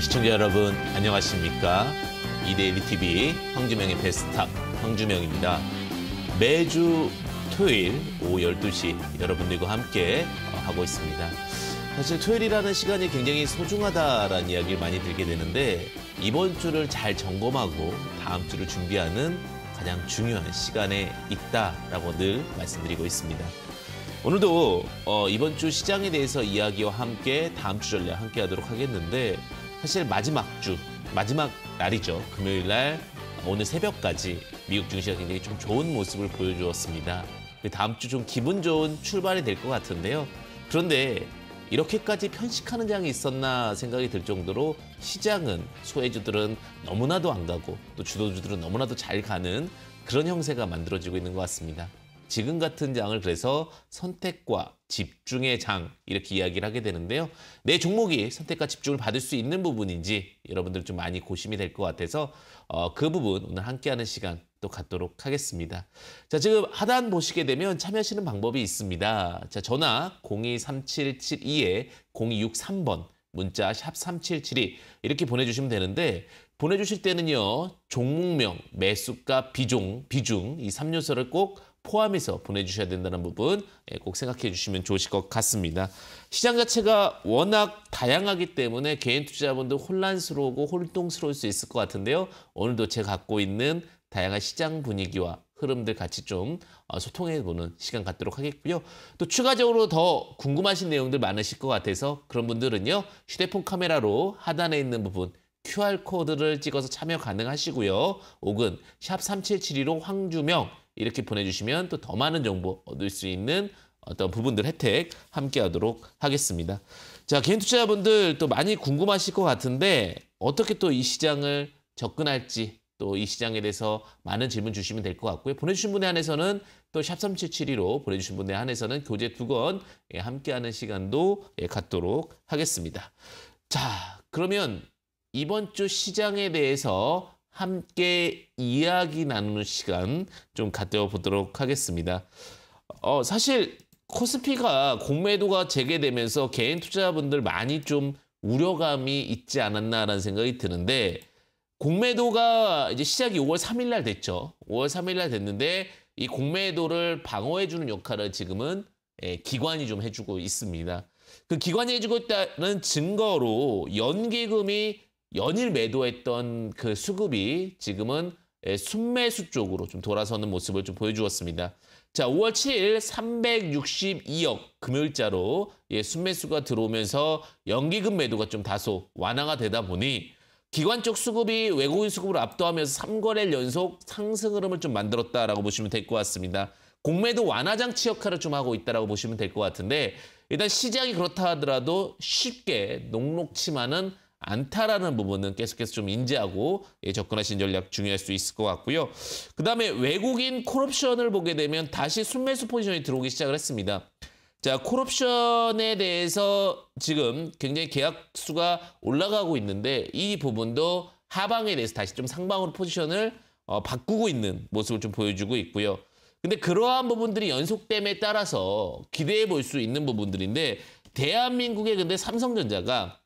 시청자 여러분 안녕하십니까? 이데일리 TV 황주명의 베스트탑 황주명입니다. 매주 토요일 오후 12시 여러분들과 함께 어, 하고 있습니다. 사실 토요일이라는 시간이 굉장히 소중하다라는 이야기를 많이 들게 되는데 이번 주를 잘 점검하고 다음 주를 준비하는 가장 중요한 시간에 있다라고 늘 말씀드리고 있습니다. 오늘도 어, 이번 주 시장에 대해서 이야기와 함께 다음 주 전략 함께 하도록 하겠는데 사실 마지막 주, 마지막 날이죠. 금요일 날 오늘 새벽까지 미국 증시가 굉장히 좀 좋은 모습을 보여주었습니다. 다음 주 좀 기분 좋은 출발이 될 것 같은데요. 그런데 이렇게까지 편식하는 장이 있었나 생각이 들 정도로 시장은 소외주들은 너무나도 안 가고 또 주도주들은 너무나도 잘 가는 그런 형세가 만들어지고 있는 것 같습니다. 지금 같은 장을 그래서 선택과 집중의 장 이렇게 이야기를 하게 되는데요. 내 종목이 선택과 집중을 받을 수 있는 부분인지 여러분들 좀 많이 고심이 될 것 같아서 어, 그 부분 오늘 함께하는 시간 또 갖도록 하겠습니다. 자 지금 하단 보시게 되면 참여하시는 방법이 있습니다. 자 전화 023772에 0263번 문자 샵 3772 이렇게 보내주시면 되는데 보내주실 때는요 종목명 매수가 비중 비중 이 3요소를 꼭 포함해서 보내주셔야 된다는 부분 예, 꼭 생각해 주시면 좋으실 것 같습니다. 시장 자체가 워낙 다양하기 때문에 개인 투자자분들 혼란스러우고 혼동스러울 수 있을 것 같은데요. 오늘도 제가 갖고 있는 다양한 시장 분위기와 흐름들 같이 좀 어, 소통해보는 시간 갖도록 하겠고요. 또 추가적으로 더 궁금하신 내용들 많으실 것 같아서 그런 분들은요. 휴대폰 카메라로 하단에 있는 부분 QR코드를 찍어서 참여 가능하시고요. 혹은 샵 3772로 황주명 이렇게 보내주시면 또 더 많은 정보 얻을 수 있는 어떤 부분들 혜택 함께 하도록 하겠습니다. 자, 개인 투자자분들 또 많이 궁금하실 것 같은데 어떻게 또 이 시장을 접근할지 또 이 시장에 대해서 많은 질문 주시면 될 것 같고요. 보내주신 분에 한해서는 또 샵 3772로 보내주신 분에 한해서는 교재 두권 예, 함께하는 시간도 예, 갖도록 하겠습니다. 자, 그러면 이번 주 시장에 대해서 함께 이야기 나누는 시간 좀 갖다 보도록 하겠습니다. 어, 사실 코스피가 공매도가 재개되면서 개인 투자자분들 많이 좀 우려감이 있지 않았나라는 생각이 드는데 공매도가 이제 시작이 5월 3일 날 됐죠. 5월 3일 날 됐는데 이 공매도를 방어해 주는 역할을 지금은 예, 기관이 좀 해주고 있습니다. 그 기관이 해주고 있다는 증거로 연기금이 연일 매도했던 그 수급이 지금은 예, 순매수 쪽으로 좀 돌아서는 모습을 좀 보여주었습니다. 자, 5월 7일 362억 금요일자로 예, 순매수가 들어오면서 연기금 매도가 좀 다소 완화가 되다 보니 기관 쪽 수급이 외국인 수급을 압도하면서 3거래일 연속 상승 흐름을 좀 만들었다라고 보시면 될 것 같습니다. 공매도 완화 장치 역할을 좀 하고 있다라고 보시면 될 것 같은데 일단 시장이 그렇다 하더라도 쉽게 녹록치만은 않다라는 부분은 계속해서 좀 인지하고 예, 접근하신 전략 중요할 수 있을 것 같고요. 그다음에 외국인 콜옵션을 보게 되면 다시 순매수 포지션이 들어오기 시작을 했습니다. 자, 콜옵션에 대해서 지금 굉장히 계약 수가 올라가고 있는데 이 부분도 하방에 대해서 다시 좀 상방으로 포지션을 어, 바꾸고 있는 모습을 좀 보여주고 있고요. 근데 그러한 부분들이 연속됨에 따라서 기대해 볼 수 있는 부분들인데 대한민국의 근데 삼성전자가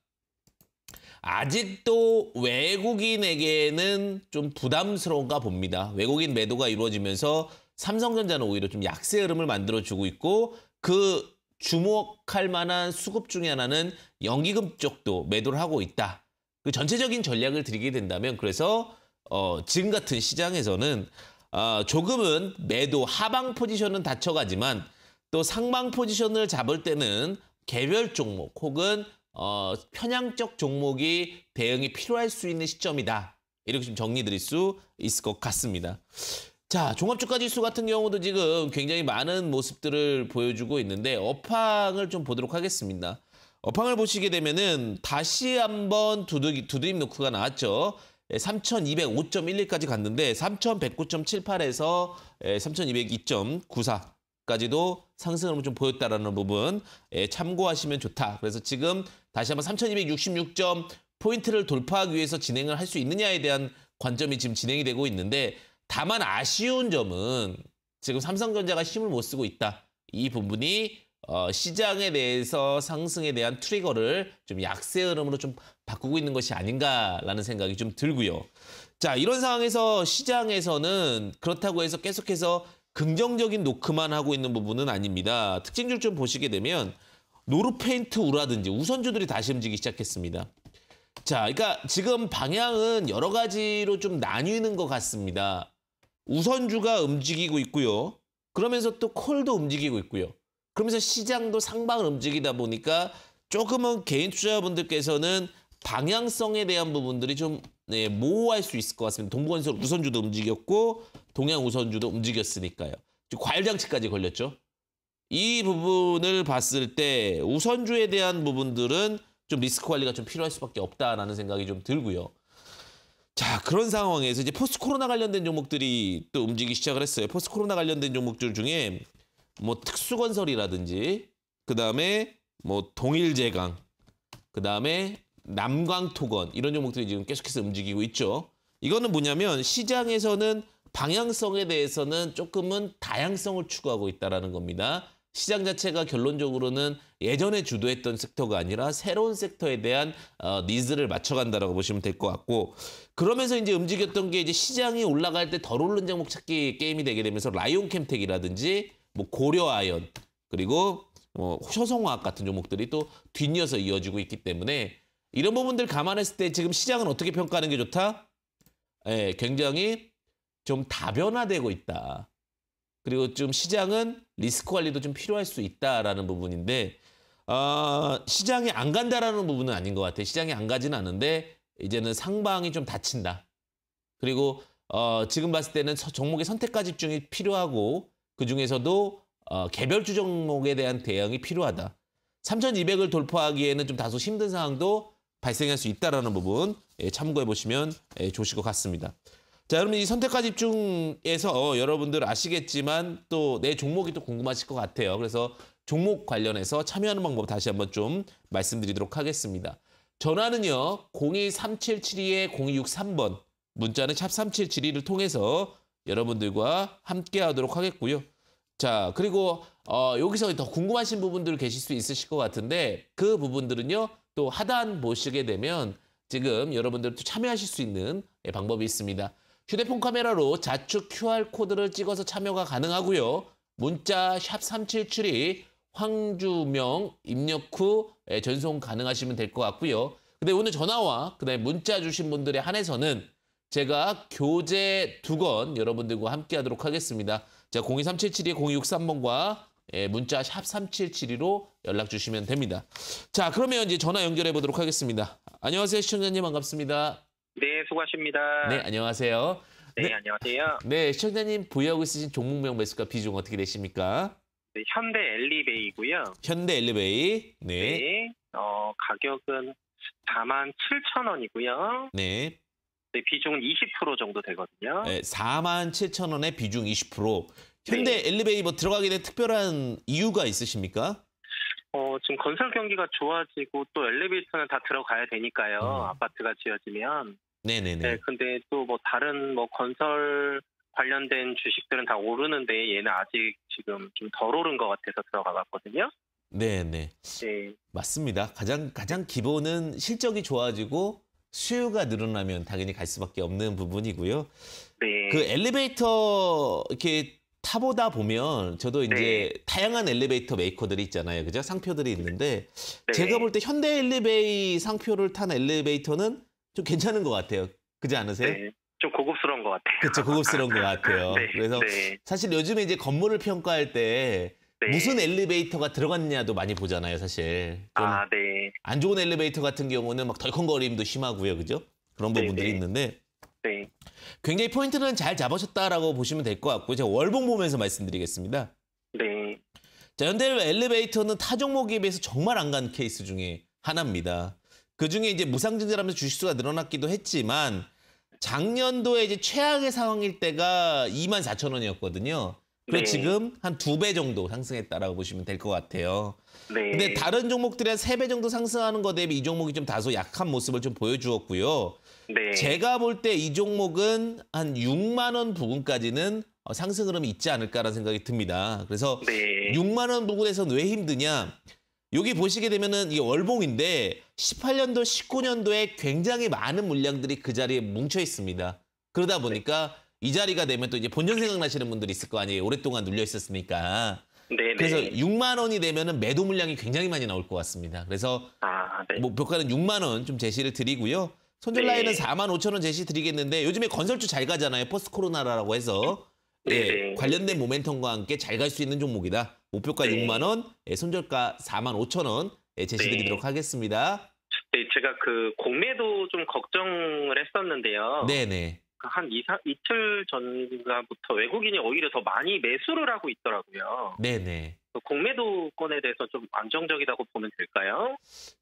아직도 외국인에게는 좀 부담스러운가 봅니다. 외국인 매도가 이루어지면서 삼성전자는 오히려 좀 약세 흐름을 만들어주고 있고 그 주목할 만한 수급 중에 하나는 연기금 쪽도 매도를 하고 있다. 그 전체적인 전략을 드리게 된다면 그래서 어, 지금 같은 시장에서는 어, 조금은 매도 하방 포지션은 닫혀가지만 또 상방 포지션을 잡을 때는 개별 종목 혹은 어, 편향적 종목이 대응이 필요할 수 있는 시점이다. 이렇게 좀 정리 드릴 수 있을 것 같습니다. 자, 종합주가 지수 같은 경우도 지금 굉장히 많은 모습들을 보여주고 있는데 업황을 좀 보도록 하겠습니다. 업황을 보시게 되면은 다시 한번 두드기, 두드림 노크가 나왔죠. 3,205.11까지 예, 갔는데 3,109.78에서 3,202.94까지도 예, 상승을 좀 보였다라는 부분 예, 참고하시면 좋다. 그래서 지금 다시 한번 3,266점 포인트를 돌파하기 위해서 진행을 할 수 있느냐에 대한 관점이 지금 진행이 되고 있는데 다만 아쉬운 점은 지금 삼성전자가 힘을 못 쓰고 있다. 이 부분이 어, 시장에 대해서 상승에 대한 트리거를 좀 약세 흐름으로 좀 바꾸고 있는 것이 아닌가라는 생각이 좀 들고요. 자, 이런 상황에서 시장에서는 그렇다고 해서 계속해서 긍정적인 노크만 하고 있는 부분은 아닙니다. 특징줄 좀 보시게 되면 노르페인트 우라든지 우선주들이 다시 움직이기 시작했습니다. 자, 그러니까 지금 방향은 여러 가지로 좀 나뉘는 것 같습니다. 우선주가 움직이고 있고요. 그러면서 또 콜도 움직이고 있고요. 그러면서 시장도 상방을 움직이다 보니까 조금은 개인 투자자분들께서는 방향성에 대한 부분들이 좀 네, 모호할 수 있을 것 같습니다. 동부건설 우선주도 움직였고 동양 우선주도 움직였으니까요. 과열장치까지 걸렸죠. 이 부분을 봤을 때 우선주에 대한 부분들은 좀 리스크 관리가 좀 필요할 수밖에 없다라는 생각이 좀 들고요. 자 그런 상황에서 이제 포스트 코로나 관련된 종목들이 또 움직이기 시작을 했어요. 포스트 코로나 관련된 종목들 중에 뭐 특수건설이라든지 그 다음에 뭐 동일제강 그 다음에 남광토건 이런 종목들이 지금 계속해서 움직이고 있죠. 이거는 뭐냐면 시장에서는 방향성에 대해서는 조금은 다양성을 추구하고 있다라는 겁니다. 시장 자체가 결론적으로는 예전에 주도했던 섹터가 아니라 새로운 섹터에 대한 어, 니즈를 맞춰간다라고 보시면 될 것 같고 그러면서 이제 움직였던 게 이제 시장이 올라갈 때 덜 오른 종목 찾기 게임이 되게 되면서 라이온 캠텍이라든지 뭐 고려아연 그리고 뭐 효성화학 같은 종목들이 또뒤이어서 이어지고 있기 때문에 이런 부분들 감안했을 때 지금 시장은 어떻게 평가하는 게 좋다? 예, 굉장히 좀 다변화되고 있다. 그리고 좀 시장은 리스크 관리도 좀 필요할 수 있다라는 부분인데 어, 시장이 안 간다라는 부분은 아닌 것 같아요. 시장이 안 가지는 않은데 이제는 상방이 좀 다친다. 그리고 어, 지금 봤을 때는 종목의 선택과 집중이 필요하고 그 중에서도 어, 개별 주 종목에 대한 대응이 필요하다. 3,200을 돌파하기에는 좀 다소 힘든 상황도 발생할 수 있다라는 부분 예, 참고해 보시면 예, 좋으실 것 같습니다. 자, 여러분 이 선택과 집중에서 여러분들 아시겠지만 또 내 종목이 또 궁금하실 것 같아요. 그래서 종목 관련해서 참여하는 방법 다시 한번 좀 말씀드리도록 하겠습니다. 전화는요. 023772-0263번 문자는 샵 3772를 통해서 여러분들과 함께 하도록 하겠고요. 자, 그리고 어, 여기서 더 궁금하신 부분들 계실 수 있으실 것 같은데 그 부분들은요. 또 하단 보시게 되면 지금 여러분들도 참여하실 수 있는 예, 방법이 있습니다. 휴대폰 카메라로 좌측 QR코드를 찍어서 참여가 가능하고요. 문자 샵 3772, 황주명 입력 후 예, 전송 가능하시면 될 것 같고요. 근데 오늘 전화와 그다음에 문자 주신 분들에 한해서는 제가 교재 두 권 여러분들과 함께 하도록 하겠습니다. 자, 02377-0263번과 예, 문자 샵 3772로 연락 주시면 됩니다. 자, 그러면 이제 전화 연결해 보도록 하겠습니다. 안녕하세요, 시청자님 반갑습니다. 네, 수고하십니다. 네, 안녕하세요. 네, 네 안녕하세요. 네, 시청자님 보유하고 있으신 종목명 매수가 비중 어떻게 되십니까? 네, 현대 엘리베이고요. 현대 엘리베이. 네. 네. 어, 가격은 4만 7천 원이고요. 네. 네, 비중은 20% 정도 되거든요. 네, 4만 7천 원에 비중 20%. 네. 현대 네. 엘리베이터 뭐 들어가게 된 특별한 이유가 있으십니까? 어, 지금 건설 경기가 좋아지고 또 엘리베이터는 다 들어가야 되니까요. 어. 아파트가 지어지면. 네네네. 네, 근데 또 뭐 다른 뭐 건설 관련된 주식들은 다 오르는데 얘는 아직 지금 좀 덜 오른 것 같아서 들어가 봤거든요. 네네. 네. 맞습니다. 가장, 가장 기본은 실적이 좋아지고 수요가 늘어나면 당연히 갈 수밖에 없는 부분이고요. 네. 그 엘리베이터 이렇게 타보다 보면 저도 네. 이제 네. 다양한 엘리베이터 메이커들이 있잖아요. 그죠? 상표들이 있는데 네. 제가 볼 때 현대 엘리베이 상표를 탄 엘리베이터는 좀 괜찮은 것 같아요. 그지 않으세요? 네. 좀 고급스러운 것 같아요. 그렇죠. 고급스러운 것 같아요. 네. 그래서 네. 사실 요즘에 이제 건물을 평가할 때 무슨 엘리베이터가 들어갔냐도 많이 보잖아요, 사실. 아, 네. 안 좋은 엘리베이터 같은 경우는 막 덜컹거림도 심하고요. 그죠? 그런 부분들이 있는데 네. 굉장히 포인트는 잘 잡으셨다라고 보시면 될 것 같고 제가 월봉 보면서 말씀드리겠습니다. 네. 자, 현대를 엘리베이터는 타 종목에 비해서 정말 안 간 케이스 중에 하나입니다. 그 중에 이제 무상증자라면서 주식수가 늘어났기도 했지만 작년도에 이제 최악의 상황일 때가 2만 4천 원이었거든요. 그 네. 지금 한 두 배 정도 상승했다라고 보시면 될 것 같아요. 네. 근데 다른 종목들의 세배 정도 상승하는 것 대비 이 종목이 좀 다소 약한 모습을 좀 보여주었고요. 네. 제가 볼 때 이 종목은 한 6만 원 부근까지는 어, 상승 흐름이 있지 않을까라는 생각이 듭니다. 그래서 네. 6만 원부근에서왜 힘드냐? 여기 보시게 되면은 이게 월봉인데 18년도, 19년도에 굉장히 많은 물량들이 그 자리에 뭉쳐 있습니다. 그러다 보니까 이 자리가 되면 또 이제 본전 생각나시는 분들이 있을 거 아니에요. 오랫동안 눌려 있었으니까. 네네. 그래서 6만 원이 되면은 매도 물량이 굉장히 많이 나올 것 같습니다. 그래서 아, 네. 뭐 벽가는 6만 원 좀 제시를 드리고요. 손절 라인은 네. 4만 5천 원 제시 드리겠는데 요즘에 건설주 잘 가잖아요. 포스트 코로나라고 해서 예, 네, 네. 관련된 모멘텀과 함께 잘 갈 수 있는 종목이다. 목표가 네. 6만 원, 예, 손절가 4만 5천 원 예, 제시드리도록 네. 하겠습니다. 네, 제가 그 공매도 좀 걱정을 했었는데요. 네네. 그 한 2, 3, 이틀 전부터 외국인이 오히려 더 많이 매수를 하고 있더라고요. 네네. 그 공매도권에 대해서 좀 안정적이라고 보면 될까요?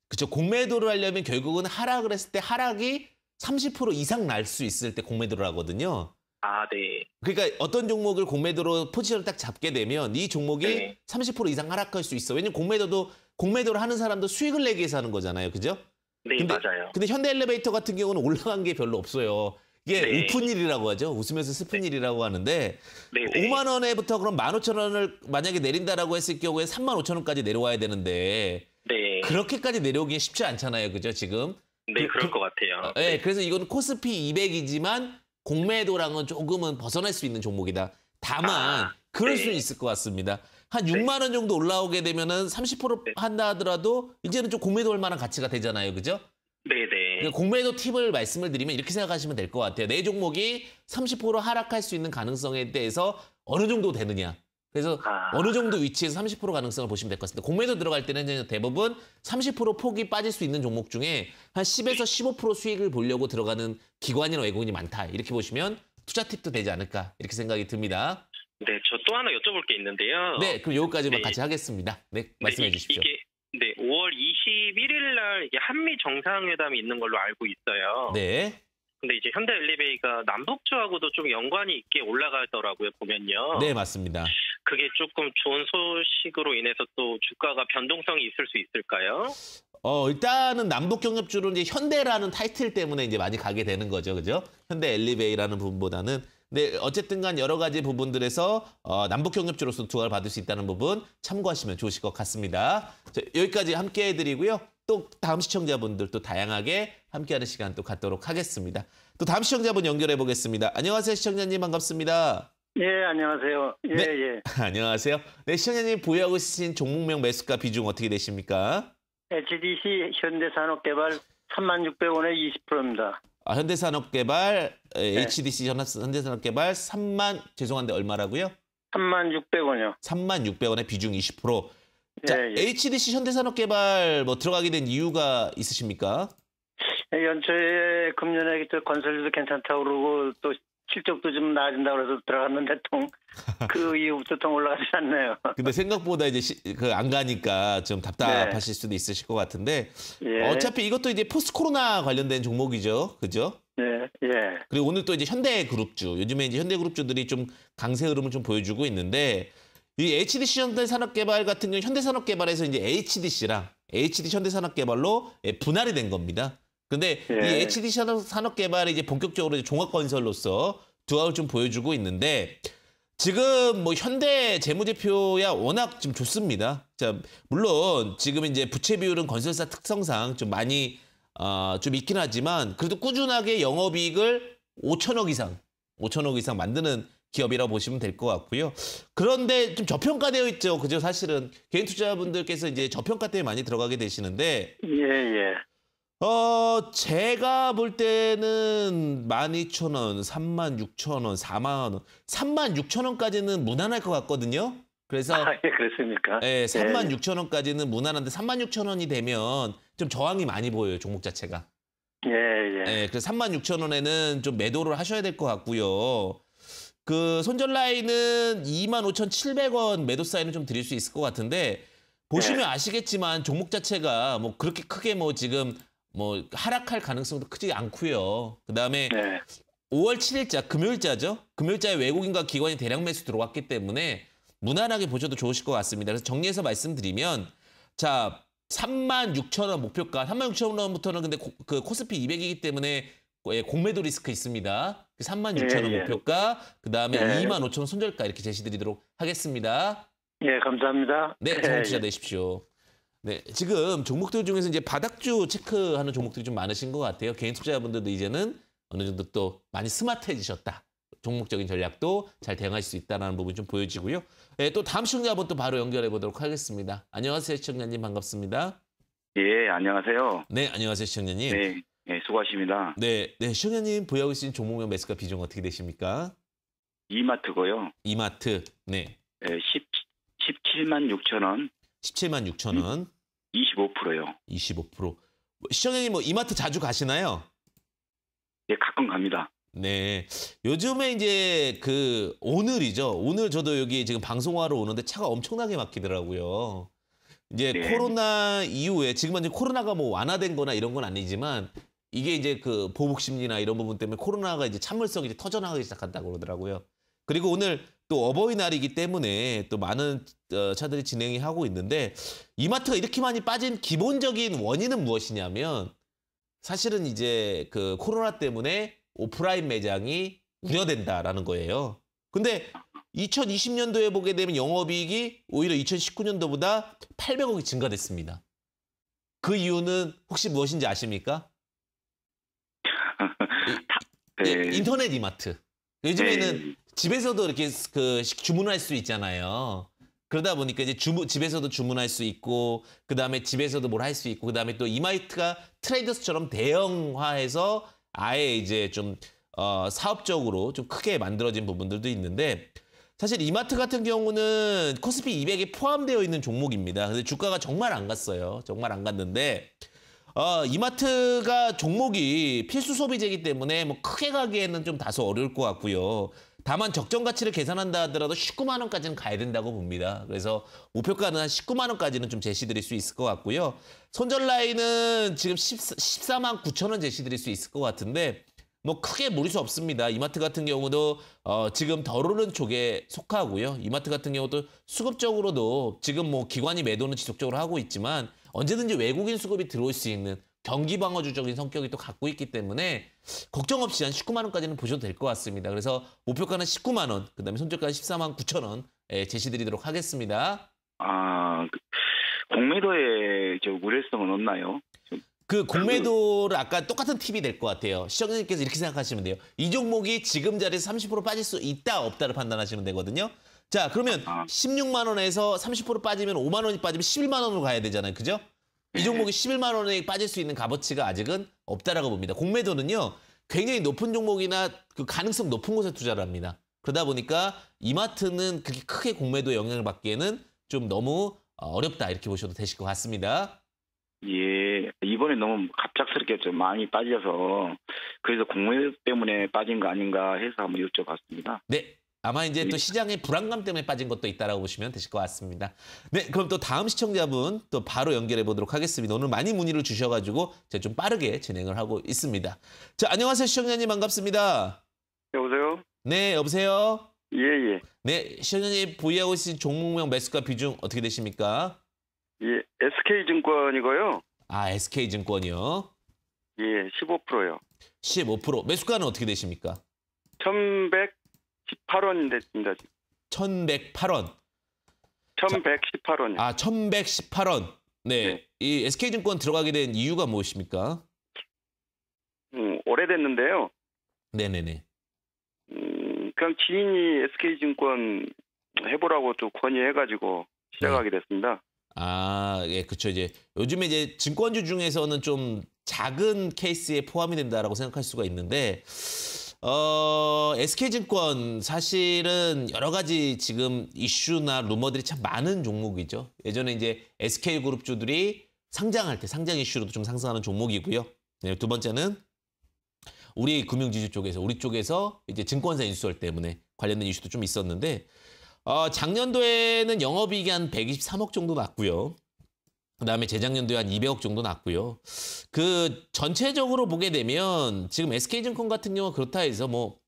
그렇죠. 공매도를 하려면 결국은 하락을 했을 때 하락이 30% 이상 날 수 있을 때 공매도를 하거든요. 아, 네. 그러니까 어떤 종목을 공매도로 포지션을 딱 잡게 되면 이 종목이 네. 30% 이상 하락할 수 있어. 왜냐면 공매도도 공매도를 하는 사람도 수익을 내기 위해서 하는 거잖아요. 그죠? 네, 근데, 맞아요. 근데 현대 엘리베이터 같은 경우는 올라간 게 별로 없어요. 이게 예, 네. 오픈 일이라고 하죠. 웃으면서 슬픈 네. 일이라고 하는데 네, 5만 원에부터 그럼 1 5천원을 만약에 내린다라고 했을 경우에 3 5 0 0원까지 내려와야 되는데 네. 그렇게까지 내려오기 쉽지 않잖아요. 그죠, 지금? 네, 그, 럴것 그 같아요. 예, 네, 그래서 이건 코스피 200이지만 공매도랑은 조금은 벗어날 수 있는 종목이다. 다만 아, 그럴 네. 수는 있을 것 같습니다. 한 6만 원 정도 올라오게 되면은 30% 한다 하더라도 이제는 좀 공매도 할 만한 가치가 되잖아요. 그죠? 네네. 그러니까 공매도 팁을 말씀을 드리면 이렇게 생각하시면 될 것 같아요. 내 종목이 30% 하락할 수 있는 가능성에 대해서 어느 정도 되느냐. 그래서 아... 어느 정도 위치에서 30% 가능성을 보시면 될 것 같습니다. 공매도 들어갈 때는 대부분 30% 폭이 빠질 수 있는 종목 중에 한 10에서 15% 수익을 보려고 들어가는 기관이나 외국인이 많다. 이렇게 보시면 투자 팁도 되지 않을까 이렇게 생각이 듭니다. 네, 저 또 하나 여쭤볼 게 있는데요. 네, 그럼 여기까지만 네. 같이 하겠습니다. 네, 말씀해 네, 주십시오. 이게... 네, 5월 21일 날 한미 정상회담이 있는 걸로 알고 있어요. 네. 근데 이제 현대 엘리베이가 남북주하고도 좀 연관이 있게 올라가더라고요, 보면요. 네, 맞습니다. 그게 조금 좋은 소식으로 인해서 또 주가가 변동성이 있을 수 있을까요? 어, 일단은 남북 경협주로 이제 현대라는 타이틀 때문에 이제 많이 가게 되는 거죠. 그죠? 현대 엘리베이라는 부분보다는 네, 어쨌든 간 여러 가지 부분들에서 어, 남북경협주로서두각를 받을 수 있다는 부분 참고하시면 좋으실 것 같습니다. 자, 여기까지 함께 해드리고요. 또 다음 시청자분들 또 다양하게 함께하는 시간 또 갖도록 하겠습니다. 또 다음 시청자분 연결해 보겠습니다. 안녕하세요 시청자님 반갑습니다. 예 안녕하세요. 예 네. 예. 안녕하세요. 네 시청자님 보유하고 있으신 종목명 매수가 비중 어떻게 되십니까? HDC 현대산업개발 3만 600원에 20%입니다. 아, 현대산업개발 네. HDC 현대산업개발 3만 죄송한데 얼마라고요? 3만 6 0 0원요 3만 600원의 비중 20%. 예, 자, 예, 예. HDC 현대산업개발 뭐 들어가게 된 이유가 있으십니까? 연초에 금년에 또 건설도 괜찮다고 그러고 또 실적도 좀 나아진다 고해서 들어갔는데 통 그 이후부터 통 올라가지 않네요. 근데 생각보다 이제 그 안 가니까 좀 답답하실 네. 수도 있으실 것 같은데 예. 어차피 이것도 이제 포스트 코로나 관련된 종목이죠, 그죠? 네, 예. 그리고 오늘 또 이제 현대그룹주 요즘에 이제 현대그룹주들이 좀 강세 흐름을 좀 보여주고 있는데 이 HDC 현대산업개발 같은 경우 현대산업개발에서 이제 HDC랑 HD 현대산업개발로 예, 분할이 된 겁니다. 근데 예. 이 HD 산업 개발이 이제 본격적으로 이제 종합 건설로서 두각을 좀 보여주고 있는데 지금 뭐 현대 재무제표야 워낙 좀 좋습니다. 자, 물론 지금 이제 부채 비율은 건설사 특성상 좀 많이 아좀 있긴 하지만 그래도 꾸준하게 영업이익을 5천억 이상, 5천억 이상 만드는 기업이라고 보시면 될 것 같고요. 그런데 좀 저평가되어 있죠. 그죠? 사실은 개인 투자분들께서 이제 저평가 때문에 많이 들어가게 되시는데 예, 예. 어 제가 볼 때는 12,000원, 36,000원, 4만원, 36,000원까지는 무난할 것 같거든요. 그래서 아, 예, 그렇습니까? 예, 36,000원까지는 예. 무난한데 36,000원이 되면 좀 저항이 많이 보여요, 종목 자체가. 예, 예. 예, 그래서 36,000원에는 좀 매도를 하셔야 될 것 같고요. 그 손절 라인은 25,700원 매도 사인을 좀 드릴 수 있을 것 같은데 보시면 예. 아시겠지만 종목 자체가 뭐 그렇게 크게 뭐 지금 뭐 하락할 가능성도 크지 않고요. 그다음에 네. 5월 7일자 금요일자죠. 금요일자에 외국인과 기관이 대량 매수 들어왔기 때문에 무난하게 보셔도 좋으실 것 같습니다. 그래서 정리해서 말씀드리면 자 3만 6천 원 목표가 3만 6천 원부터는 근데 고, 그 코스피 200이기 때문에 예, 공매도 리스크 있습니다. 3만 그 6천 원 예, 예. 목표가 그다음에 예. 2만 5천 원 손절가 이렇게 제시드리도록 하겠습니다. 예, 감사합니다. 네, 좋은 투자 되십시오. 네, 지금 종목들 중에서 이제 바닥주 체크하는 종목들이 좀 많으신 것 같아요. 개인 투자자분들도 이제는 어느 정도 또 많이 스마트해지셨다. 종목적인 전략도 잘 대응할 수 있다는 부분 좀 보여지고요. 네, 또 다음 시청자 분또 바로 연결해 보도록 하겠습니다. 안녕하세요, 시청자님 반갑습니다. 예, 안녕하세요. 네, 안녕하세요, 시청자님. 네, 네 수고하십니다. 네, 네, 시청자님 보유하고 계신 종목명 매수가 비중 어떻게 되십니까? 이마트고요. 이마트, 네. 네 10, 17만 6천 원. 17만 6천 원. 25%요. 25%. 시청자님 뭐 이마트 자주 가시나요? 예, 가끔 갑니다. 네. 요즘에 이제 그 오늘이죠. 오늘 저도 여기 지금 방송하러 오는데 차가 엄청나게 막히더라고요. 이제 네. 코로나 이후에 지금은 이제 코로나가 뭐 완화된 거나 이런 건 아니지만 이게 이제 그 보복 심리나 이런 부분 때문에 코로나가 이제 참을성이 이제 터져나가기 시작한다고 그러더라고요. 그리고 오늘 또 어버이날이기 때문에 또 많은 어, 차들이 진행이 하고 있는데 이마트가 이렇게 많이 빠진 기본적인 원인은 무엇이냐면 사실은 이제 그 코로나 때문에 오프라인 매장이 우려된다라는 거예요. 근데 2020년도에 보게 되면 영업이익이 오히려 2019년도보다 800억이 증가됐습니다. 그 이유는 혹시 무엇인지 아십니까? 네. 인터넷 이마트. 요즘에는 네. 집에서도 이렇게 그 주문할 수 있잖아요. 그러다 보니까 이제 주문, 집에서도 주문할 수 있고 그 다음에 집에서도 뭘 할 수 있고 그 다음에 또 이마이트가 트레이더스처럼 대형화해서 아예 이제 좀 어, 사업적으로 좀 크게 만들어진 부분들도 있는데 사실 이마트 같은 경우는 코스피 200에 포함되어 있는 종목입니다. 근데 주가가 정말 안 갔어요. 정말 안 갔는데 어, 이마트가 종목이 필수 소비재이기 때문에 뭐 크게 가기에는 좀 다소 어려울 것 같고요. 다만 적정 가치를 계산한다 하더라도 19만 원까지는 가야 된다고 봅니다. 그래서 목표가는 한 19만 원까지는 좀 제시드릴 수 있을 것 같고요. 손절 라인은 지금 14, 14만 9천 원 제시드릴 수 있을 것 같은데 뭐 크게 무리수 없습니다. 이마트 같은 경우도 어, 지금 덜 오른 쪽에 속하고요. 이마트 같은 경우도 수급적으로도 지금 뭐 기관이 매도는 지속적으로 하고 있지만 언제든지 외국인 수급이 들어올 수 있는 경기 방어주적인 성격이 또 갖고 있기 때문에 걱정 없이 한 19만 원까지는 보셔도 될 것 같습니다. 그래서 목표가는 19만 원, 그다음에 손절가 14만 9천 원 예, 제시드리도록 하겠습니다. 아, 그 공매도에 저 우려성은 없나요? 그 공매도를 아까 똑같은 팁이 될 것 같아요. 시청자님께서 이렇게 생각하시면 돼요. 이 종목이 지금 자리에서 30% 빠질 수 있다 없다를 판단하시면 되거든요. 자 그러면 16만 아. 원에서 30% 빠지면 5만 원이 빠지면 11만 원으로 가야 되잖아요. 그죠? 이 종목이 11만 원에 빠질 수 있는 값어치가 아직은 없다라고 봅니다. 공매도는요. 굉장히 높은 종목이나 그 가능성 높은 곳에 투자를 합니다. 그러다 보니까 이마트는 그렇게 크게 공매도 영향을 받기에는 좀 너무 어, 어렵다 이렇게 보셔도 되실 것 같습니다. 예, 이번에 너무 갑작스럽게 좀 많이 빠져서 그래서 공매도 때문에 빠진 거 아닌가 해서 한번 여쭤봤습니다. 네, 아마 이제 또 음. 시장의 불안감 때문에 빠진 것도 있다라고 보시면 되실 것 같습니다. 네, 그럼 또 다음 시청자분 또 바로 연결해 보도록 하겠습니다. 오늘 많이 문의를 주셔가지고 제가 좀 빠르게 진행을 하고 있습니다. 자, 안녕하세요, 시청자님 반갑습니다. 여보세요. 네, 여보세요. 예, 예. 네, 시청자님 보유하고 계신 종목명 매수가 비중 어떻게 되십니까? 예, SK 증권이고요. 아, SK 증권이요. 예, 15%요. 15%. 매수가는 어떻게 되십니까? 1,100. 1,118원 됐습니다. 1,108원. 1,118원. 아, 1,118원. 네. 네. 이 SK증권 들어가게 된 이유가 무엇입니까? 음, 오래됐는데요. 네네네. 음, 그냥 지인이 SK증권 해보라고 또 권유해가지고 네. 시작하게 됐습니다. 아, 예, 그쵸. 이제 요즘에 이제 증권주 중에서는 좀 작은 케이스에 포함이 된다라고 생각할 수가 있는데, 어, SK증권 사실은 여러 가지 지금 이슈나 루머들이 참 많은 종목이죠. 예전에 이제 SK그룹주들이 상장할 때 상장 이슈로도 좀 상승하는 종목이고요. 네, 두 번째는 우리 금융지주 쪽에서 우리 쪽에서 이제 증권사 인수설 때문에 관련된 이슈도 좀 있었는데 어, 작년도에는 영업이익이 한 123억 정도 났고요. 그다음에 재작년도에 한 200억 정도 났고요. 그 전체적으로 보게 되면 지금 SK증권 같은 경우 그렇다 해서 뭐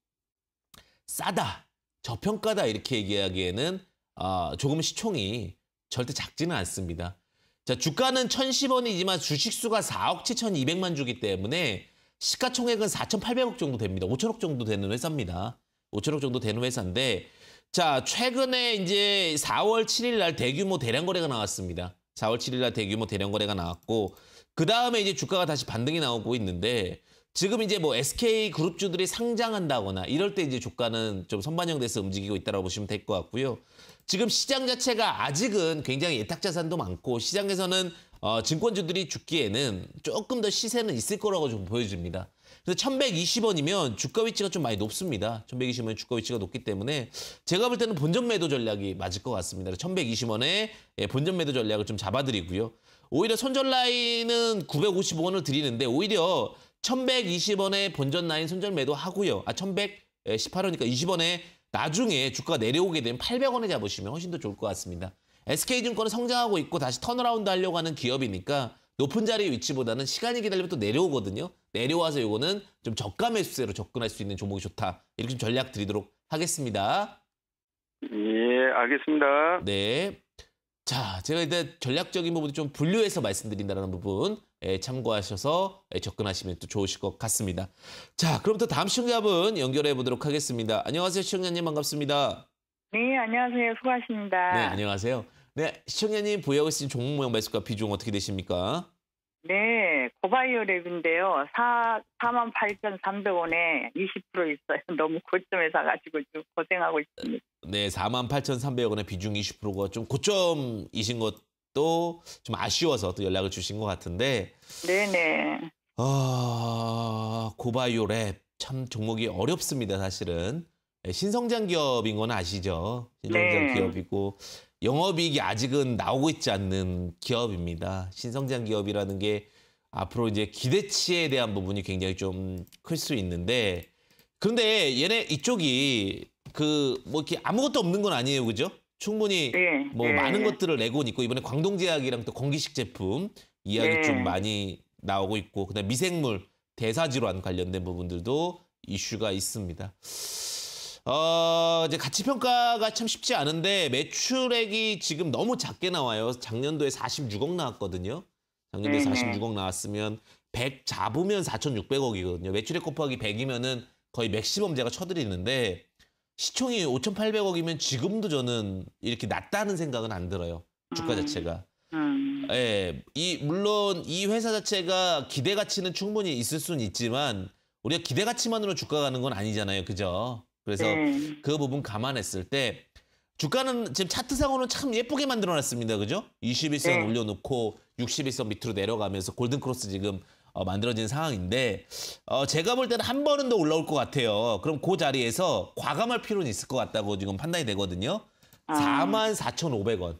싸다, 저평가다 이렇게 얘기하기에는 아, 조금 시총이 절대 작지는 않습니다. 자, 주가는 1,010원이지만 주식수가 4억 7,200만 주기 때문에 시가총액은 4,800억 정도 됩니다. 5천억 정도 되는 회사입니다. 5천억 정도 되는 회사인데 자, 최근에 이제 4월 7일 날 대규모 대량 거래가 나왔습니다. 4월 7일 날 대규모 대량 거래가 나왔고 그 다음에 이제 주가가 다시 반등이 나오고 있는데 지금 이제 뭐 SK 그룹주들이 상장한다거나 이럴 때 이제 주가는 좀 선반영돼서 움직이고 있다라고 보시면 될 것 같고요. 지금 시장 자체가 아직은 굉장히 예탁 자산도 많고 시장에서는 어, 증권주들이 죽기에는 조금 더 시세는 있을 거라고 좀 보여집니다. 그래서 1120원이면 주가 위치가 좀 많이 높습니다. 1120원이 주가 위치가 높기 때문에 제가 볼 때는 본전 매도 전략이 맞을 것 같습니다. 1120원에 예, 본전 매도 전략을 좀 잡아드리고요. 오히려 손절 라인은 955원을 드리는데 오히려 1120원에 본전 라인 손절 매도 하고요. 아 1118원이니까 20원에 나중에 주가가 내려오게 되면 800원에 잡으시면 훨씬 더 좋을 것 같습니다. SK증권은 성장하고 있고 다시 턴어라운드 하려고 하는 기업이니까 높은 자리에 위치보다는 시간이 기다리면 또 내려오거든요. 내려와서 이거는좀 저가 매수세로 접근할 수 있는 종목이 좋다. 이렇게 좀 전략 드리도록 하겠습니다. 예, 알겠습니다. 네. 자, 제가 이제 전략적인 부분을 좀 분류해서 말씀드린다는 부분 예, 참고하셔서 예, 접근하시면 또 좋으실 것 같습니다. 자, 그럼 또 다음 시청자분 연결해 보도록 하겠습니다. 안녕하세요, 시청자님 반갑습니다. 네, 안녕하세요. 수고하십니다. 네, 안녕하세요. 네, 시청자님 보유하고 계신 종목명 모 매수가 비중 어떻게 되십니까? 네, 고바이오랩인데요. 4, 4만 8,300원에 20% 있어요. 너무 고점에 사가지고 좀 고생하고 있습니다. 네, 4만 8 3 0 0원에 비중 20%가 좀 고점이신 것도 좀 아쉬워서 또 연락을 주신 것 같은데. 네네. 아, 고바이오랩 참 종목이 어렵습니다, 사실은. 예, 신성장 기업인 건 아시죠? 신성장 네. 기업이고 영업이익이 아직은 나오고 있지 않는 기업입니다. 신성장 기업이라는 게 앞으로 이제 기대치에 대한 부분이 굉장히 좀 클 수 있는데 그런데 얘네 이쪽이 그 뭐 이렇게 아무것도 없는 건 아니에요, 그죠? 충분히 네. 뭐 네. 많은 것들을 내고 있고 이번에 광동제약이랑 또 건기식 제품 이야기 네. 좀 많이 나오고 있고 그다음 미생물 대사질환 관련된 부분들도 이슈가 있습니다. 어, 이제 가치 평가가 참 쉽지 않은데 매출액이 지금 너무 작게 나와요. 작년도에 46억 나왔거든요. 작년도에 네네. 음, 46억 나왔으면 100 잡으면 4,600억이거든요. 매출액 곱하기 100이면은 거의 맥시멈 제가 쳐드리는데 시총이 5,800억이면 지금도 저는 이렇게 낮다는 생각은 안 들어요. 주가 음, 자체가. 음. 예, 이 물론 이 회사 자체가 기대 가치는 충분히 있을 수는 있지만 우리가 기대 가치만으로 주가 가는 건 아니잖아요, 그죠? 그래서 네. 그 부분 감안했을 때 주가는 지금 차트상으로는 참 예쁘게 만들어놨습니다. 그죠? 21선 네. 올려놓고 61선 밑으로 내려가면서 골든크로스 지금 어, 만들어진 상황인데 어, 제가 볼 때는 한 번은 더 올라올 것 같아요. 그럼 그 자리에서 과감할 필요는 있을 것 같다고 지금 판단이 되거든요. 아. 44,500원.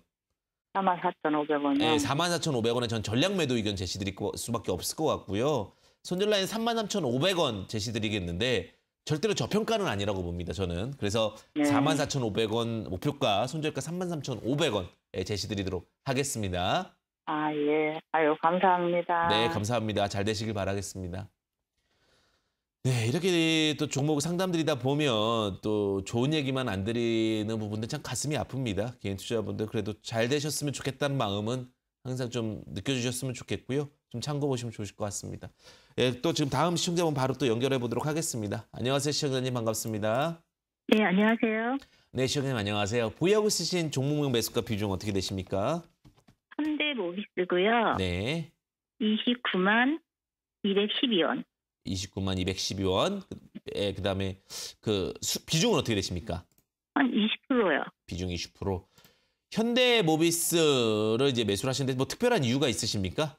44,500원. 네, 44,500원에 전 전략 매도 의견 제시드릴 수밖에 없을 것 같고요. 손절라인 33,500원 제시드리겠는데 절대로 저평가는 아니라고 봅니다. 저는 그래서 네. 44,500원 목표가 손절가 33,500원에 제시드리도록 하겠습니다. 아 예, 아유 감사합니다. 네, 감사합니다. 잘 되시길 바라겠습니다. 네, 이렇게 또 종목 상담드리다 보면 또 좋은 얘기만 안 드리는 부분들 참 가슴이 아픕니다. 개인 투자분들 그래도 잘 되셨으면 좋겠다는 마음은 항상 좀 느껴주셨으면 좋겠고요. 좀 참고 보시면 좋으실 것 같습니다. 예, 또 지금 다음 시청자분 바로 또 연결해 보도록 하겠습니다. 안녕하세요, 시청자님 반갑습니다. 네, 안녕하세요. 네, 시청자님 안녕하세요. 보유하고 쓰신 종목명 매수가 비중 어떻게 되십니까? 현대 모비스고요. 네. 29만 212원. 29만 212원. 예, 그다음에 그 수, 비중은 어떻게 되십니까? 한 20%요. 비중 20%. 현대 모비스를 이제 매수를 하시는데 뭐 특별한 이유가 있으십니까?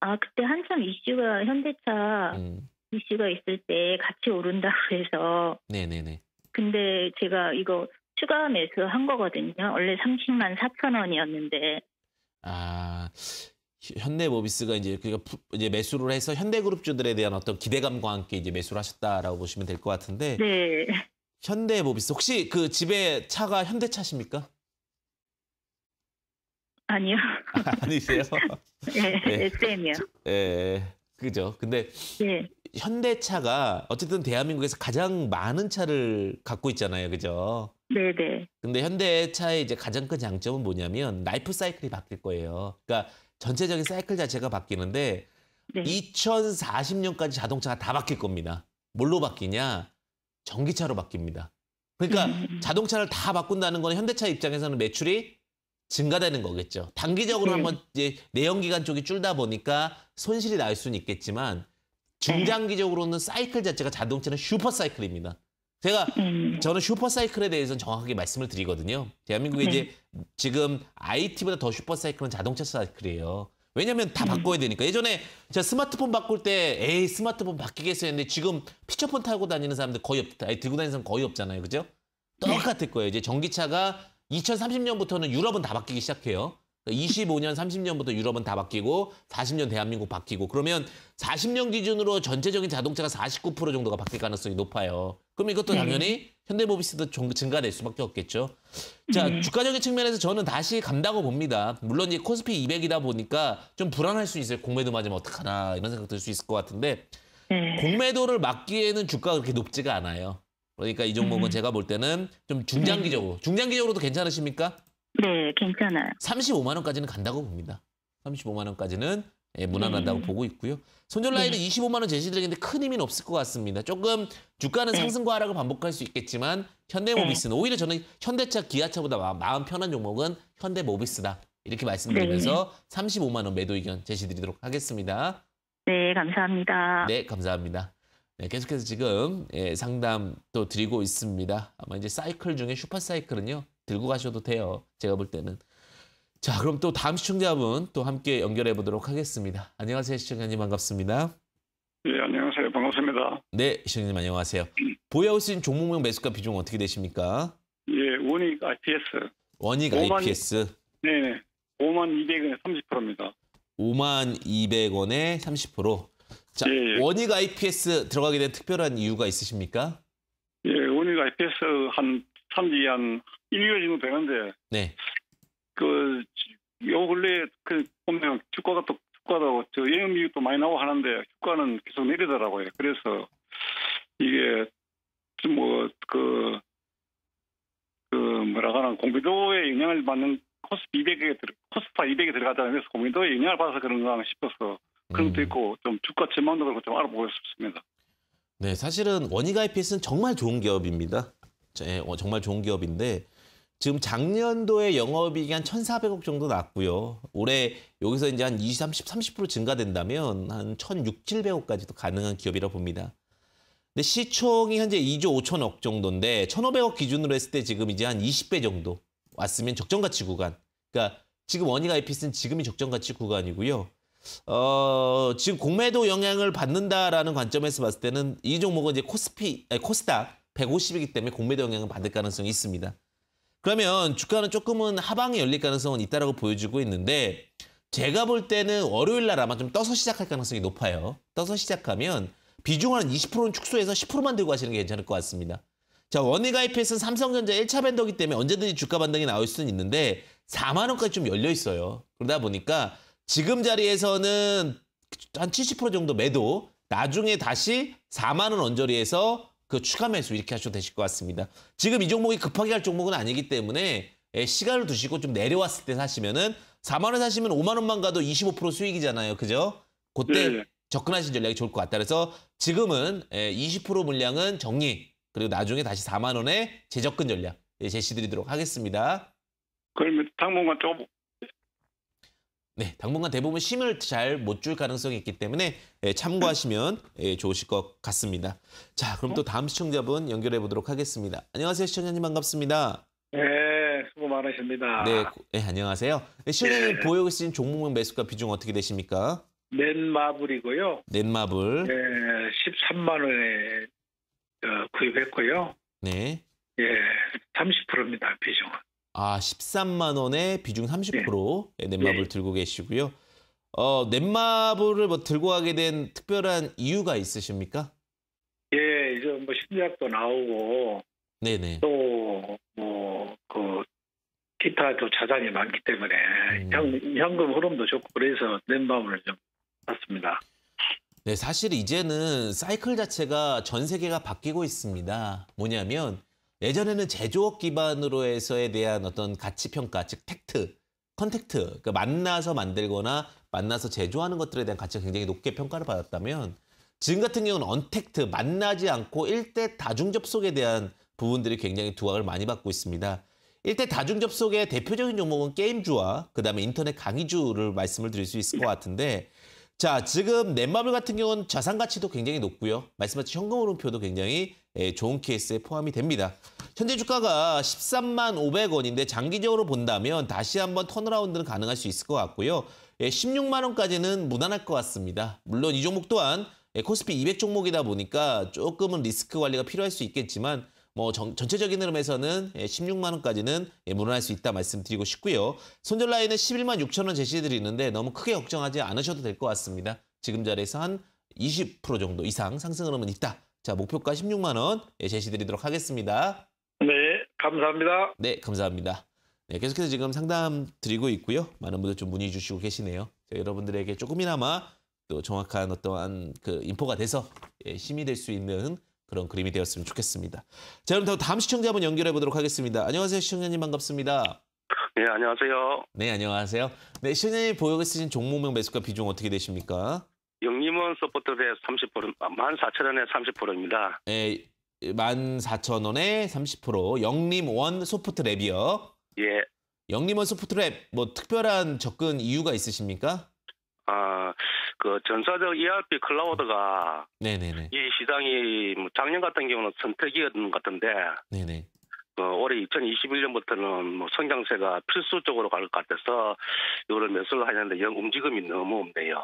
아 그때 한참 이슈가 현대차 음. 이슈가 있을 때 같이 오른다고 해서 네네네. 근데 제가 이거 추가 매수한 거거든요. 원래 30만 4천 원이었는데 아 현대모비스가 이제 그러니까 이제 매수를 해서 현대그룹주들에 대한 어떤 기대감과 함께 이제 매수를 하셨다라고 보시면 될 것 같은데 네. 현대모비스 혹시 그 집에 차가 현대차십니까? 아니요. 아, 니세요 네, 네, 네. SM이요. 예, 그죠. 근데 예. 현대차가 어쨌든 대한민국에서 가장 많은 차를 갖고 있잖아요, 그죠? 네네. 네. 근데 현대차의 이제 가장 큰 장점은 뭐냐면 라이프 사이클이 바뀔 거예요. 그러니까 전체적인 사이클 자체가 바뀌는데 네. 2040년까지 자동차가 다 바뀔 겁니다. 뭘로 바뀌냐? 전기차로 바뀝니다. 그러니까 음. 자동차를 다 바꾼다는 건 현대차 입장에서는 매출이 증가되는 거겠죠. 단기적으로 네. 한번 이제 내연 기간 쪽이 줄다 보니까 손실이 날 수는 있겠지만 중장기적으로는 사이클 자체가 자동차는 슈퍼 사이클입니다. 제가 음. 저는 슈퍼 사이클에 대해서는 정확하게 말씀을 드리거든요. 대한민국이 네. 이제 지금 IT보다 더 슈퍼 사이클은 자동차 사이클이에요. 왜냐면 다 음. 바꿔야 되니까. 예전에 제가 스마트폰 바꿀 때 에이 스마트폰 바뀌겠어 했는데 지금 피처폰 타고 다니는 사람들 거의 없, 아니 들고 다니는 사람 거의 없잖아요. 그죠? 네. 똑같을 거예요. 이제 전기차가 2030년부터는 유럽은 다 바뀌기 시작해요. 25년, 그러니까 30년부터 유럽은 다 바뀌고 40년 대한민국 바뀌고 그러면 40년 기준으로 전체적인 자동차가 49% 정도가 바뀔 가능성이 높아요. 그럼 이것도 네. 당연히 현대모비스도 증가될 수밖에 없겠죠. 자, 음. 주가적인 측면에서 저는 다시 간다고 봅니다. 물론 이제 코스피 200이다 보니까 좀 불안할 수 있어요. 공매도 맞으면 어떡하나 이런 생각 들 수 있을 것 같은데 음. 공매도를 막기에는 주가가 그렇게 높지가 않아요. 그러니까 이종목은 음. 제가 볼 때는 좀 중장기적으로 네. 중장기적으로도 괜찮으십니까? 네, 괜찮아요. 35만 원까지는 간다고 봅니다. 35만 원까지는 예, 무난하다고 네. 보고 있고요. 손절 라인은 네. 25만 원 제시드리는데 큰 힘이 는 없을 것 같습니다. 조금 주가는 네. 상승과 하락을 반복할 수 있겠지만 현대모비스는 네. 오히려 저는 현대차, 기아차보다 마음 편한 종목은 현대모비스다. 이렇게 말씀드리면서 35만 원 매도 의견 제시드리도록 하겠습니다. 네, 감사합니다. 네, 감사합니다. 네, 계속해서 지금 예, 상담도 드리고 있습니다. 아마 이제 사이클 중에 슈퍼 사이클은요 들고 가셔도 돼요. 제가 볼 때는. 자, 그럼 또 다음 시청자분 또 함께 연결해 보도록 하겠습니다. 안녕하세요, 시청자님 반갑습니다. 네 안녕하세요, 반갑습니다. 네, 시청자님 안녕하세요. 보유하우스인 종목명 매수가 비중 어떻게 되십니까? 예, 원익 IPS. 원익 5만, IPS. 네, 5만 200원에 30%입니다. 5만 200원에 30%. 자, 예, 예. 원익 IPS 들어가게 된 특별한 이유가 있으십니까? 예, 원익 IPS 한 산지 한 1개월 정도 되는데 네. 그, 요 근래 그 보면 주가가 또 주가도 저 예금 이익도 많이 나오고 하는데 주가는 계속 내리더라고요. 그래서 이게 좀 뭐그 그 뭐라 하나 공비도에 영향을 받는 코스 200에 코스파 200에 들어가다 그래서 공비도에 영향을 받아서 그런가 싶어서 그런 것도 음. 있고 좀 주가 전망도 그렇고 좀 알아보고 싶습니다. 네, 사실은 원희가 IPS는 정말 좋은 기업입니다. 예, 어, 정말 좋은 기업인데 지금 작년도에 영업이익이 한 1,400억 정도 났고요. 올해 여기서 이제 한 20, 30, 30% 증가된다면 한1 6 700억까지도 가능한 기업이라 고 봅니다. 근데 시총이 현재 2조 5천억 정도인데 1,500억 기준으로 했을 때 지금 이제 한 20배 정도 왔으면 적정가치 구간. 그러니까 지금 원희가 IPS는 지금이 적정가치 구간이고요. 어, 지금 공매도 영향을 받는다라는 관점에서 봤을 때는 이 종목은 이제 코스피, 아니, 코스닥 150이기 때문에 공매도 영향을 받을 가능성이 있습니다. 그러면 주가는 조금은 하방이 열릴 가능성은 있다라고 보여지고 있는데 제가 볼 때는 월요일 날 아마 좀 떠서 시작할 가능성이 높아요. 떠서 시작하면 비중은 20%는 축소해서 10%만 들고 가시는 게 괜찮을 것 같습니다. 자, 원위 가입했은 삼성전자 1차 밴더기 때문에 언제든지 주가 반등이 나올 수는 있는데 4만 원까지 좀 열려 있어요. 그러다 보니까 지금 자리에서는 한 70% 정도 매도 나중에 다시 4만 원 언저리에서 그 추가 매수 이렇게 하셔도 되실 것 같습니다. 지금 이 종목이 급하게 할 종목은 아니기 때문에 예, 시간을 두시고 좀 내려왔을 때 사시면은 4만 원 사시면 5만 원만 가도 25% 수익이잖아요. 그죠? 그때 네. 네. 접근하신 전략이 좋을 것 같다. 그래서 지금은 20% 예, 물량은 정리 그리고 나중에 다시 4만 원의 재접근 전략 예, 제시드리도록 하겠습니다. 그러면 당분간 좀 네, 당분간 대부분 심을잘 못 줄 가능성이 있기 때문에 예, 참고하시면 예, 좋으실 것 같습니다. 자, 그럼 또 다음 시청자분 연결해 보도록 하겠습니다. 안녕하세요, 시청자님 반갑습니다. 네, 수고 많으십니다. 네, 네 안녕하세요. 시청자님 네. 보유하고 계신 종목 매수가 비중 어떻게 되십니까? 넷마블이고요. 넷마블. 네, 13만 원에 어, 구입했고요. 네. 예, 30%입니다, 비중은. 아 13만 원에 비중 30%의 예. 예, 넷마블 네. 들고 계시고요. 어 넷마블을 뭐 들고 가게 된 특별한 이유가 있으십니까? 예, 이제 뭐 신작도 나오고 네네. 또뭐그 기타 또 자산이 많기 때문에 음. 현, 현금 흐름도 좋고 그래서 넷마블을 좀 샀습니다. 네, 사실 이제는 사이클 자체가 전 세계가 바뀌고 있습니다. 뭐냐면 예전에는 제조업 기반으로 해서에 대한 어떤 가치 평가, 즉 팩트, 컨택트, 그러니까 만나서 만들거나 만나서 제조하는 것들에 대한 가치가 굉장히 높게 평가를 받았다면 지금 같은 경우는 언택트, 만나지 않고 1대 다중 접속에 대한 부분들이 굉장히 두각을 많이 받고 있습니다. 1대 다중 접속의 대표적인 종목은 게임주와 그다음에 인터넷 강의주를 말씀을 드릴 수 있을 것 같은데 자, 지금 넷마블 같은 경우는 자산 가치도 굉장히 높고요. 말씀하신 현금 흐름표도 굉장히 예, 좋은 케이스에 포함이 됩니다. 현재 주가가 13만 500원인데 장기적으로 본다면 다시 한번 턴어라운드는 가능할 수 있을 것 같고요. 16만 예, 원까지는 무난할 것 같습니다. 물론 이 종목 또한 예, 코스피 200 종목이다 보니까 조금은 리스크 관리가 필요할 수 있겠지만 뭐 전, 전체적인 흐름에서는 16만 예, 원까지는 무난할 예, 수 있다 말씀드리고 싶고요. 손절 라인은 11만 6천 원 제시해드리는데 너무 크게 걱정하지 않으셔도 될 것 같습니다. 지금 자리에서 한 20% 정도 이상 상승 흐름은 있다. 자 목표가 16만 원 예, 제시드리도록 하겠습니다. 네, 감사합니다. 네, 감사합니다. 네, 계속해서 지금 상담 드리고 있고요. 많은 분들 좀 문의 주시고 계시네요. 여러분들에게 조금이나마 또 정확한 어떠한 그 인포가 돼서 예, 힘이 될 수 있는 그런 그림이 되었으면 좋겠습니다. 자, 그럼 다음 시청자 한번 연결해 보도록 하겠습니다. 안녕하세요, 시청자님 반갑습니다. 네, 안녕하세요. 네, 안녕하세요. 네, 시청자님 보유에 쓰신 종목명 매수가 비중 어떻게 되십니까? 영림원 서포터대 30%, 14,000원에 30%입니다. 네, 14,000원에 30%. 영림원 소프트 랩이요. 예. 영림원 소프트 랩, 뭐 특별한 접근 이유가 있으십니까? 아, 그 전사적 ERP 클라우드가 네네네. 이 시장이 뭐 작년 같은 경우는 선택이었던 것 같은데 네네. 그 올해 2021년부터는 뭐 성장세가 필수적으로 갈 것 같아서 이거를 매수를 하는데 영 움직임이 너무 없네요.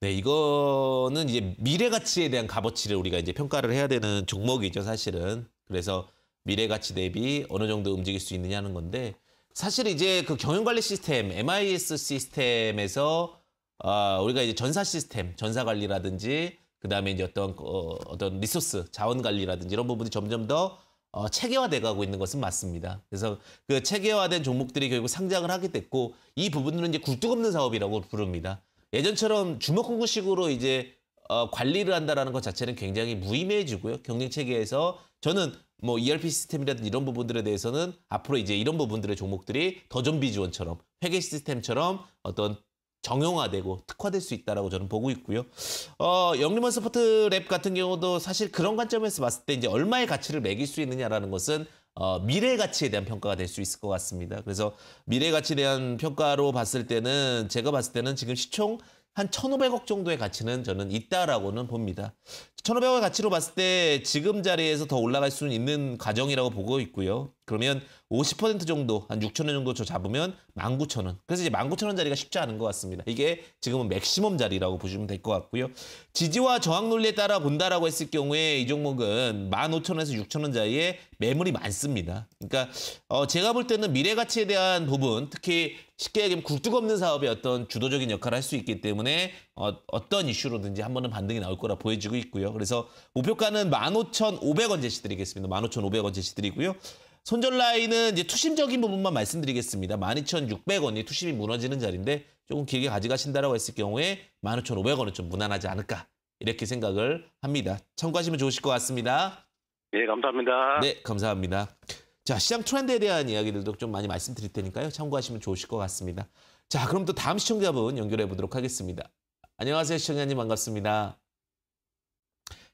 네, 이거는 이제 미래 가치에 대한 값어치를 우리가 이제 평가를 해야 되는 종목이죠, 사실은. 그래서 미래 가치 대비 어느 정도 움직일 수 있느냐 는 건데 사실 이제 그 경영관리 시스템 MIS 시스템에서 어, 우리가 이제 전사 시스템, 전사 관리라든지 그다음에 이제 어떤 어, 어떤 리소스, 자원 관리라든지 이런 부분이 점점 더 어, 체계화돼가고 있는 것은 맞습니다. 그래서 그 체계화된 종목들이 결국 상장을 하게 됐고 이 부분들은 이제 굴뚝 없는 사업이라고 부릅니다. 예전처럼 주먹구구식으로 이제 어, 관리를 한다는것 자체는 굉장히 무의미해지고요. 경쟁 체계에서 저는 뭐 ERP 시스템이라든지 이런 부분들에 대해서는 앞으로 이제 이런 부분들의 종목들이 더좀비 지원처럼 회계 시스템처럼 어떤 정형화되고 특화될 수 있다라고 저는 보고 있고요. 어, 영리먼 서포트랩 같은 경우도 사실 그런 관점에서 봤을 때 이제 얼마의 가치를 매길 수 있느냐라는 것은 어, 미래 가치에 대한 평가가 될 수 있을 것 같습니다. 그래서 미래 가치에 대한 평가로 봤을 때는 제가 봤을 때는 지금 시총 한 1,500억 정도의 가치는 저는 있다라고는 봅니다. 1,500억의 가치로 봤을 때 지금 자리에서 더 올라갈 수는 있는 과정이라고 보고 있고요. 그러면 50% 정도 한 6천 원 정도 저 잡으면 19,000원. 그래서 이제 19,000원 자리가 쉽지 않은 것 같습니다. 이게 지금은 맥시멈 자리라고 보시면 될 것 같고요. 지지와 저항 논리에 따라 본다라고 했을 경우에 이 종목은 15,000원에서 6,000원 자리에 매물이 많습니다. 그러니까 어 제가 볼 때는 미래 가치에 대한 부분, 특히 쉽게 얘기하면 굴뚝 없는 사업의 어떤 주도적인 역할을 할 수 있기 때문에 어, 떤 이슈로든지 한 번은 반등이 나올 거라 보여지고 있고요. 그래서 목표가는 15,500원 제시드리겠습니다. 15,500원 제시드리고요. 손절 라인은 이제 투심적인 부분만 말씀드리겠습니다. 12,600원이 투심이 무너지는 자리인데 조금 길게 가져가신다라고 했을 경우에 15,500원은 좀 무난하지 않을까 이렇게 생각을 합니다. 참고하시면 좋으실 것 같습니다. 네, 감사합니다. 네, 감사합니다. 자, 시장 트렌드에 대한 이야기들도 좀 많이 말씀드릴 테니까요. 참고하시면 좋으실 것 같습니다. 자, 그럼 또 다음 시청자분 연결해 보도록 하겠습니다. 안녕하세요, 시청자님 반갑습니다.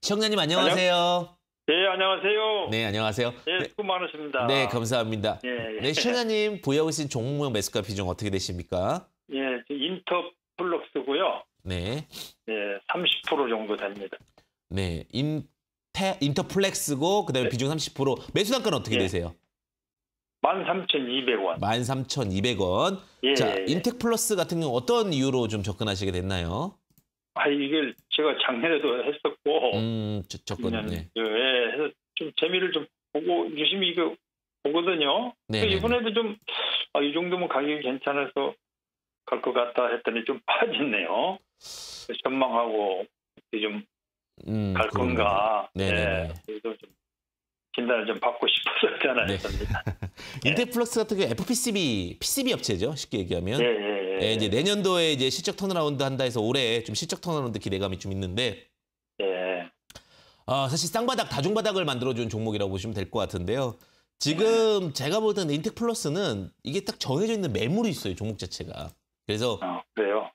시청자님 안녕하세요. 네, 안녕하세요. 네, 안녕하세요. 네, 네. 수고 많으십니다. 네, 감사합니다. 예, 예. 네, 시청자님 보유하고 계신 종목명 매수가 비중 어떻게 되십니까? 예, 인터플럭스고요. 네. 네, 예, 30% 정도 됩니다. 네, 인, 태, 인터플렉스고 그다음에 네. 비중 30% 매수 단가는 어떻게 예. 되세요? 13,200원. 13,200원. 예. 자, 예, 예. 인텍 플러스 같은 경우 어떤 이유로 좀 접근하시게 됐나요? 아, 이게 제가 작년에도 했었고 음, 저, 접근 네. 그, 예, 해서 좀 재미를 좀 보고 유심히 이거 보거든요. 네, 네, 네. 이번에도 좀이 아, 정도면 가격이 괜찮아서 갈 것 같다 했더니 좀 빠졌네요. 어. 전망하고 좀 음, 갈그러 건가. 네. 이걸 좀 진단을 좀 받고 싶어서 전화했습니다. 네. 일대 플러스 같은 경우 FPCB, PCB 업체죠. 쉽게 얘기하면. 예, 예, 예, 네, 예, 이제 내년도에 이제 실적 턴어라운드 한다 해서 올해 좀 실적 턴어라운드 기대감이 좀 있는데. 예. 어, 사실 쌍바닥, 다중바닥을 만들어준 종목이라고 보시면 될 것 같은데요. 지금 예. 제가 보던 인텍 플러스는 이게 딱 정해져 있는 매물이 있어요. 종목 자체가. 그래서. 어, 그래요?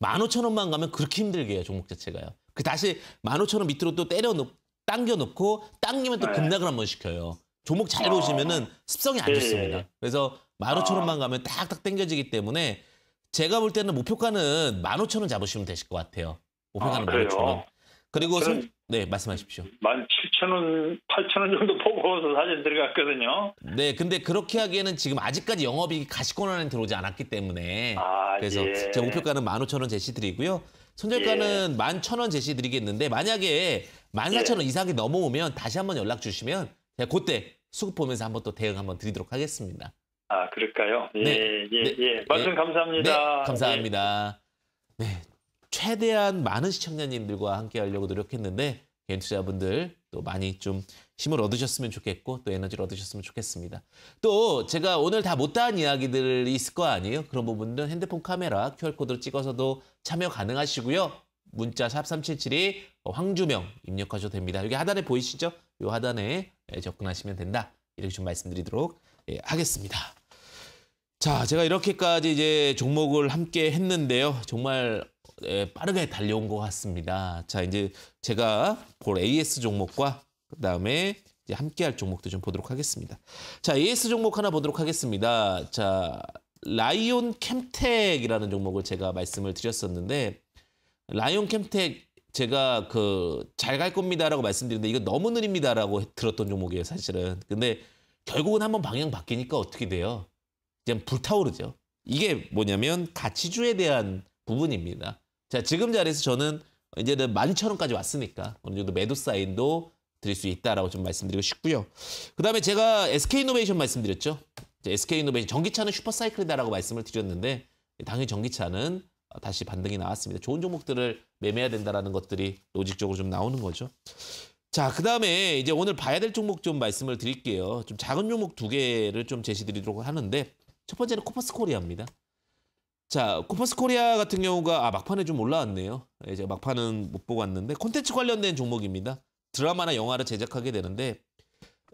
만 오천 원만 가면 그렇게 힘들게 해요. 종목 자체가요. 그 다시 만 오천 원 밑으로 또 때려 놓, 당겨 놓고 당기면 또 네. 급락을 한번 시켜요. 종목 잘 보시면은 아. 습성이 안 좋습니다. 네. 그래서 만 오천 원만 아. 가면 딱딱 당겨지기 때문에 제가 볼 때는 목표가는 만 오천 원 잡으시면 되실 것 같아요. 목표가는 아, 만 오천 원. 그리고 선, 네 말씀하십시오. 만 칠천 원, 팔천 원 정도 보고서 사진 들어갔거든요. 네, 근데 그렇게 하기에는 지금 아직까지 영업이익 가시권 안에 들어오지 않았기 때문에 아, 그래서 예. 제 목표가는 만 오천 원 제시드리고요. 손절가는 예. 11,000원 제시드리겠는데 만약에 14,000원 예. 이상이 넘어오면 다시 한번 연락 주시면 제가 그때 수급 보면서 한번 또 대응 한번 드리도록 하겠습니다. 아 그럴까요? 예, 네. 예, 네. 예. 말씀 네. 감사합니다. 네, 예. 감사합니다. 네. 최대한 많은 시청자님들과 함께 하려고 노력했는데 개인 투자분들 또 많이 좀 힘을 얻으셨으면 좋겠고 또 에너지를 얻으셨으면 좋겠습니다. 또 제가 오늘 다 못다한 이야기들 있을 거 아니에요? 그런 부분들은 핸드폰 카메라 QR코드로 찍어서도 참여 가능하시고요. 문자 샵3772 황주명 입력하셔도 됩니다. 여기 하단에 보이시죠? 요 하단에 예, 접근하시면 된다. 이렇게 좀 말씀드리도록 예, 하겠습니다. 자, 제가 이렇게까지 이제 종목을 함께 했는데요. 정말 예, 빠르게 달려온 것 같습니다. 자, 이제 제가 볼 AS 종목과 그 다음에 이제 함께 할 종목도 좀 보도록 하겠습니다. 자, AS 종목 하나 보도록 하겠습니다. 자, 라이온 캠텍이라는 종목을 제가 말씀을 드렸었는데 라이온 캠텍 제가 그 잘 갈 겁니다라고 말씀드렸는데 이거 너무 느립니다라고 들었던 종목이에요, 사실은. 근데 결국은 한번 방향 바뀌니까 어떻게 돼요? 그냥 불타오르죠. 이게 뭐냐면 가치주에 대한 부분입니다. 자, 지금 자리에서 저는 이제는 만2천원까지 왔으니까 어느 정도 매도 사인도 드릴 수 있다라고 좀 말씀드리고 싶고요. 그다음에 제가 SK 이노베이션 말씀드렸죠. SK 이노베이션 전기차는 슈퍼사이클이다라고 말씀을 드렸는데 당연히 전기차는 다시 반등이 나왔습니다. 좋은 종목들을 매매해야 된다라는 것들이 로직적으로 좀 나오는 거죠. 자, 그다음에 이제 오늘 봐야 될 종목 좀 말씀을 드릴게요. 좀 작은 종목 두 개를 좀제시드리도록 하는데 첫 번째는 코퍼스 코리아입니다. 자, 코퍼스 코리아 같은 경우가 아 막판에 좀 올라왔네요. 제가 막판은 못 보고 왔는데 콘텐츠 관련된 종목입니다. 드라마나 영화를 제작하게 되는데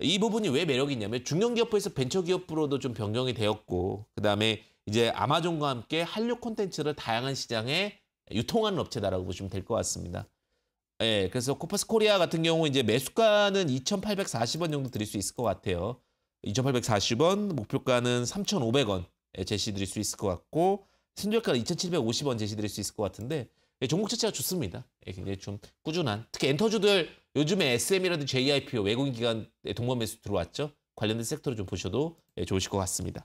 이 부분이 왜 매력이 있냐면 중견기업부에서 벤처기업부로도 좀 변경이 되었고 그다음에 이제 아마존과 함께 한류 콘텐츠를 다양한 시장에 유통하는 업체다라고 보시면 될 것 같습니다. 예, 그래서 코퍼스 코리아 같은 경우 이제 매수가는 2,840원 정도 드릴 수 있을 것 같아요. 2,840원, 목표가는 3,500원 제시 드릴 수 있을 것 같고 순절가는 2,750원 제시 드릴 수 있을 것 같은데 종목 자체가 좋습니다. 예, 굉장히 좀 꾸준한 특히 엔터주들 요즘에 SM이라든 지 JIPO 외국인 기관의 동반 매수 들어왔죠. 관련된 섹터를 좀 보셔도 예, 좋으실 것 같습니다.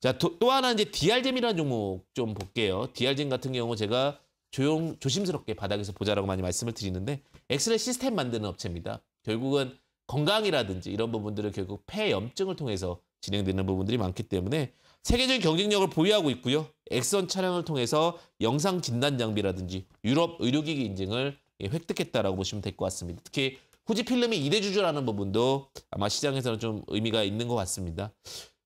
자, 도, 또 하나 이제 DR젠이라는 종목 좀 볼게요. DR젠 같은 경우 제가 조용 조심스럽게 바닥에서 보자라고 많이 말씀을 드리는데 엑스레이 시스템 만드는 업체입니다. 결국은 건강이라든지 이런 부분들은 결국 폐염증을 통해서 진행되는 부분들이 많기 때문에 세계적인 경쟁력을 보유하고 있고요. 엑선 촬영을 통해서 영상 진단 장비라든지 유럽 의료기기 인증을 예, 획득했다라고 보시면 될 것 같습니다. 특히 후지필름이 2대주주라는 부분도 아마 시장에서는 좀 의미가 있는 것 같습니다.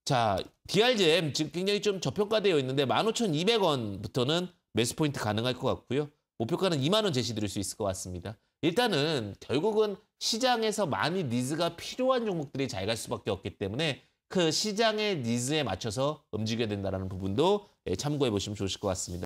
자, DRGM 지금 굉장히 좀 저평가되어 있는데 15,200원부터는 매수 포인트 가능할 것 같고요. 목표가는 2만 원 제시드릴 수 있을 것 같습니다. 일단은 결국은 시장에서 많이 니즈가 필요한 종목들이 잘 갈 수밖에 없기 때문에 그 시장의 니즈에 맞춰서 움직여야 된다는 부분도 예, 참고해 보시면 좋으실 것 같습니다.